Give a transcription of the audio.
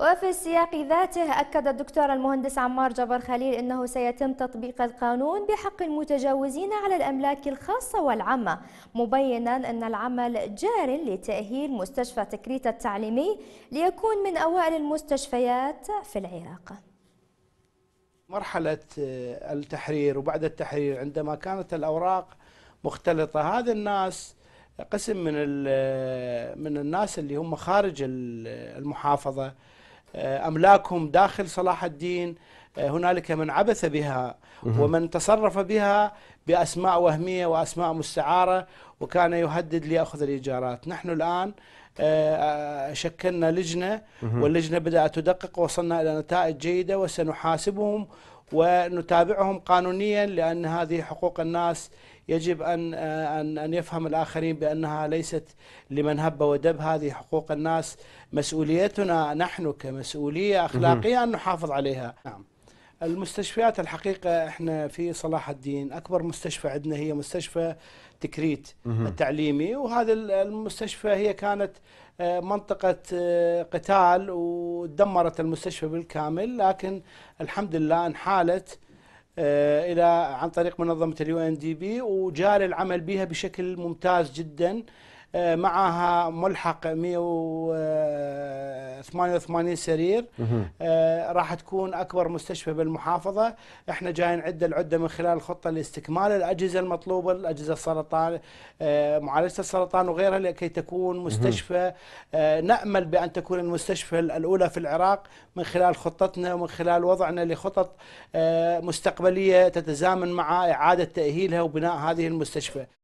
وفي السياق ذاته أكد الدكتور المهندس عمار جبر خليل أنه سيتم تطبيق القانون بحق المتجاوزين على الأملاك الخاصة والعامة مبينا أن العمل جار لتأهيل مستشفى تكريت التعليمي ليكون من أوائل المستشفيات في العراق مرحلة آه، التحرير وبعد التحرير عندما كانت الأوراق مختلطة هذا الناس قسم من من الناس اللي هم خارج المحافظه آه، املاكهم داخل صلاح الدين آه، هنالك من عبث بها ومن تصرف بها باسماء وهميه واسماء مستعاره وكان يهدد لياخذ الايجارات، نحن الان آه، شكلنا لجنه واللجنه بدات تدقق وصلنا الى نتائج جيده وسنحاسبهم ونتابعهم قانونيا لان هذه حقوق الناس يجب ان ان ان يفهم الاخرين بانها ليست لمن هب ودب هذه حقوق الناس مسؤوليتنا نحن كمسؤوليه اخلاقيه ان نحافظ عليها نعم المستشفيات الحقيقة احنا في صلاح الدين أكبر مستشفى عندنا هي مستشفى تكريت التعليمي وهذا المستشفى هي كانت آه، منطقة آه، قتال ودمرت المستشفى بالكامل لكن الحمد لله انحالت آه، الى عن طريق منظمه اليو ان دي بي وجاري العمل بها بشكل ممتاز جدا آه، معها ملحق 188 سرير آه، راح تكون اكبر مستشفى بالمحافظه احنا جايين عده العده من خلال الخطه لاستكمال الاجهزه المطلوبه الاجهزه السرطان آه، معالجه السرطان وغيرها لكي تكون مستشفى نامل بان تكون المستشفى الاولى في العراق من خلال خطتنا ومن خلال وضعنا لخطط مستقبليه تتزامن مع اعاده تاهيلها وبناء هذه المستشفى